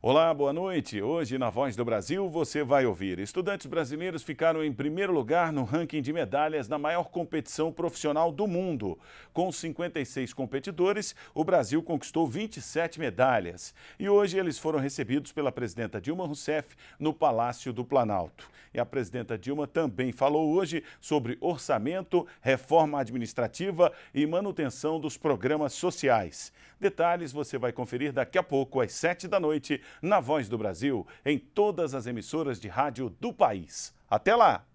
Olá, boa noite. Hoje, na Voz do Brasil, você vai ouvir. Estudantes brasileiros ficaram em primeiro lugar no ranking de medalhas na maior competição profissional do mundo. Com 56 competidores, o Brasil conquistou 27 medalhas. E hoje eles foram recebidos pela presidenta Dilma Rousseff no Palácio do Planalto. E a presidenta Dilma também falou hoje sobre orçamento, reforma administrativa e manutenção dos programas sociais. Detalhes você vai conferir daqui a pouco, às sete da noite, na Voz do Brasil, em todas as emissoras de rádio do país. Até lá!